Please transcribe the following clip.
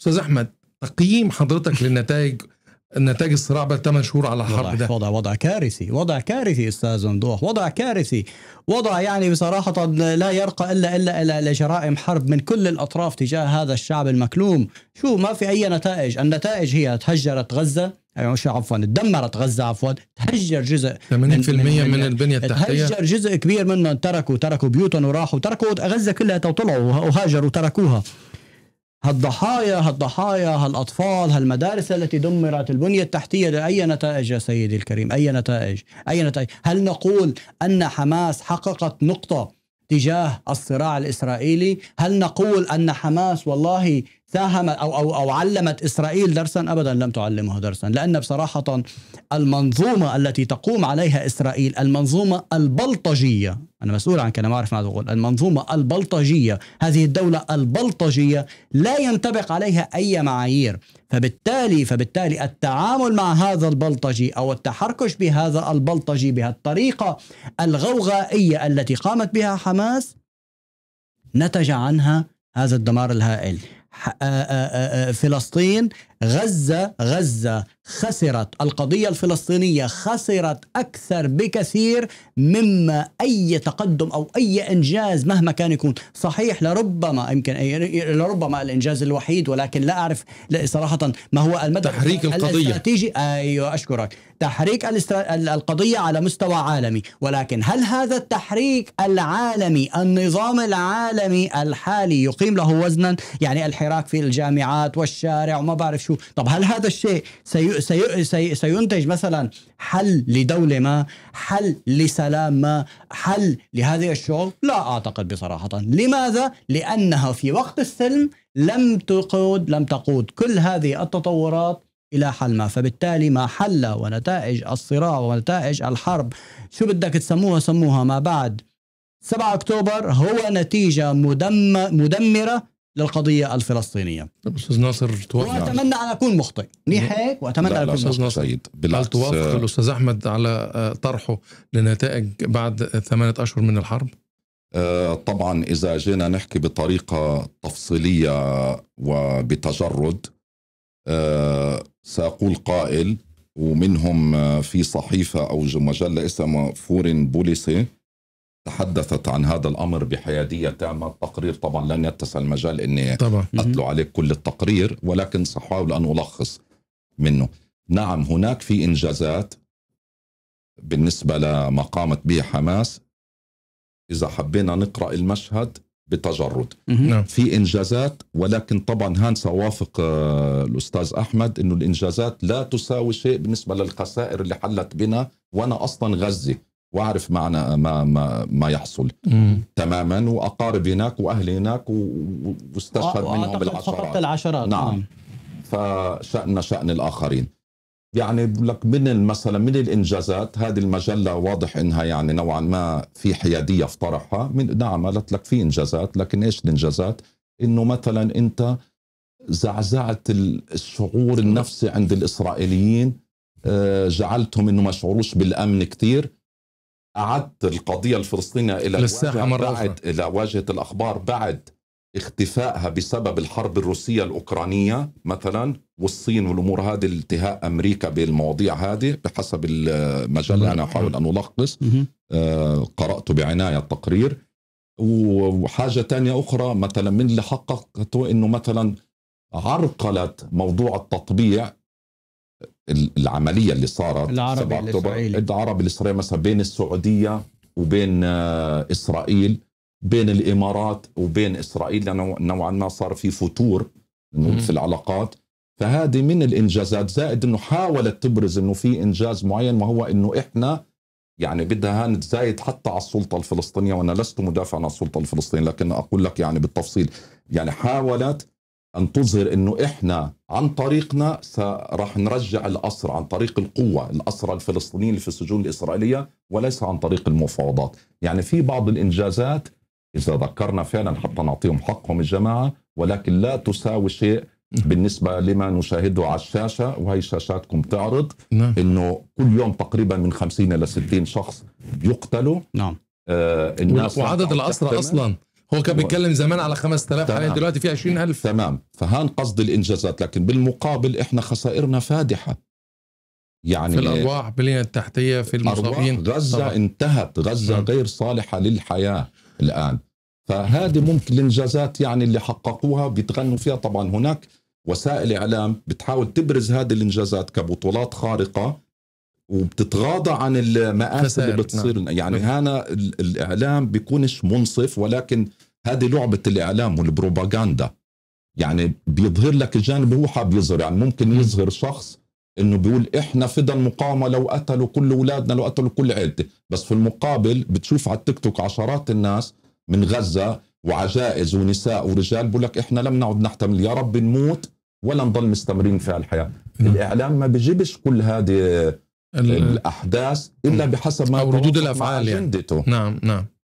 استاذ احمد تقييم حضرتك للنتائج نتائج الصراع بعد 8 شهور على الحرب ده وضع وضع كارثي وضع كارثي استاذ ممدوح وضع كارثي وضع يعني بصراحه لا يرقى الا الا الى جرائم حرب من كل الاطراف تجاه هذا الشعب المكلوم شو ما في اي نتائج النتائج هي تهجرت غزه مش عفوا تدمرت غزه عفوا تهجر جزء 80% من, من, من, من البنيه التحتيه تهجر جزء كبير منهم تركوا تركوا بيوتهم وراحوا تركوا غزه كلها وطلعوا وهاجروا وتركوها هالضحايا هالضحايا هالأطفال هالمدارس التي دمرت البنية التحتية لأي نتائج يا سيدي الكريم أي نتائج أي نتائج هل نقول أن حماس حققت نقطة تجاه الصراع الإسرائيلي هل نقول أن حماس والله ساهمت او او او علمت اسرائيل درسا ابدا لم تعلمه درسا لان بصراحه المنظومه التي تقوم عليها اسرائيل المنظومه البلطجيه انا مسؤول عن كلام اعرف ماذا اقول المنظومه البلطجيه هذه الدوله البلطجيه لا ينطبق عليها اي معايير فبالتالي فبالتالي التعامل مع هذا البلطجي او التحركش بهذا البلطجي بهالطريقه الغوغائيه التي قامت بها حماس نتج عنها هذا الدمار الهائل آه، آه، آه، فلسطين غزة غزة خسرت القضية الفلسطينية خسرت أكثر بكثير مما أي تقدم أو أي إنجاز مهما كان يكون صحيح لربما يمكن لربما الإنجاز الوحيد ولكن لا أعرف صراحة ما هو المدى تحريك القضية الاستراتيجي أيوة أشكرك تحريك القضية على مستوى عالمي ولكن هل هذا التحريك العالمي النظام العالمي الحالي يقيم له وزنا يعني الح... الحراك في الجامعات والشارع وما بعرف شو طب هل هذا الشيء سي سي سي سينتج مثلا حل لدولة ما حل لسلام ما حل لهذه الشغل لا أعتقد بصراحة لماذا؟ لأنها في وقت السلم لم تقود لم تقود كل هذه التطورات الى حل ما فبالتالي ما حل ونتائج الصراع ونتائج الحرب شو بدك تسموها سموها ما بعد 7 اكتوبر هو نتيجه مدمره للقضيه الفلسطينيه استاذ ناصر توافق واتمنى ان اكون مخطئ منيح هيك واتمنى ان اكون مخطئ سيد بالعكس هل توافق آه، الاستاذ احمد على آه، طرحه لنتائج بعد ثمانيه اشهر من الحرب؟ آه، طبعا اذا جينا نحكي بطريقه تفصيليه وبتجرد ساقول قائل ومنهم في صحيفه او مجله اسمها فورين بوليسي تحدثت عن هذا الامر بحياديه تامه التقرير طبعا لن يتسع المجال اني طبعا. اتلو عليك كل التقرير ولكن ساحاول ان الخص منه نعم هناك في انجازات بالنسبه لما قامت به حماس اذا حبينا نقرا المشهد بتجرد نعم. في انجازات ولكن طبعا هان سوافق آه، الاستاذ احمد انه الانجازات لا تساوي شيء بالنسبه للخسائر اللي حلت بنا وانا اصلا غزه واعرف معنى ما ما ما يحصل مم. تماما واقارب هناك واهلي هناك واستشهد منهم بالعشرات العشرات نعم فشأن شأن الآخرين يعني لك من مثلا من الانجازات هذه المجله واضح انها يعني نوعا ما في حياديه في طرحها من نعم قالت لك في انجازات لكن ايش الانجازات؟ انه مثلا انت زعزعت الشعور النفسي عند الاسرائيليين آه، جعلتهم انه ما يشعروش بالامن كثير أعدت القضية الفلسطينية إلى الساحة مرة بعد إلى واجهة الأخبار بعد اختفائها بسبب الحرب الروسية الأوكرانية مثلا والصين والأمور هذه التهاء أمريكا بالمواضيع هذه بحسب المجلة أنا أحاول أن ألخص آه، قرأته بعناية التقرير وحاجة تانية أخرى مثلا من اللي حققته أنه مثلا عرقلت موضوع التطبيع العمليه اللي صارت العربي الاسرائيلي العربي الاسرائيلي مثلا بين السعوديه وبين آه، اسرائيل بين الامارات وبين اسرائيل لانه نوعا ما صار في فتور في العلاقات فهذه من الانجازات زائد انه حاولت تبرز انه في انجاز معين وهو انه احنا يعني بدها نتزايد حتى على السلطه الفلسطينيه وانا لست مدافعا عن السلطه الفلسطينيه لكن اقول لك يعني بالتفصيل يعني حاولت أن تظهر أنه إحنا عن طريقنا راح نرجع الأسرى عن طريق القوة الأسرى الفلسطينيين اللي في السجون الإسرائيلية وليس عن طريق المفاوضات يعني في بعض الإنجازات إذا ذكرنا فعلا حتى نعطيهم حقهم الجماعة ولكن لا تساوي شيء نعم. بالنسبة لما نشاهده على الشاشة وهي شاشاتكم تعرض نعم. أنه كل يوم تقريبا من 50 إلى 60 شخص يقتلوا نعم آه وعدد الأسرى أصلا هو كان بيتكلم زمان على 5000 حاليا دلوقتي في 20000 تمام فهان قصد الانجازات لكن بالمقابل احنا خسائرنا فادحه يعني في الارواح بالبنيه التحتيه في المصابين غزه طبعا. انتهت غزه غير صالحه للحياه الان فهذه ممكن الانجازات يعني اللي حققوها بيتغنوا فيها طبعا هناك وسائل اعلام بتحاول تبرز هذه الانجازات كبطولات خارقه وبتتغاضى عن المآسي اللي بتصير نعم. يعني نعم. هنا الاعلام بيكونش منصف ولكن هذه لعبه الاعلام والبروباغندا يعني بيظهر لك الجانب هو حاب يظهر يعني ممكن يظهر شخص انه بيقول احنا فدا المقاومه لو قتلوا كل اولادنا لو قتلوا كل عيلتي بس في المقابل بتشوف على التيك توك عشرات الناس من غزه وعجائز ونساء ورجال بقول لك احنا لم نعد نحتمل يا رب نموت ولا نضل مستمرين في الحياه نعم. الاعلام ما بيجيبش كل هذه الاحداث الا بحسب ما أو ردود الافعال يعني. نعم نعم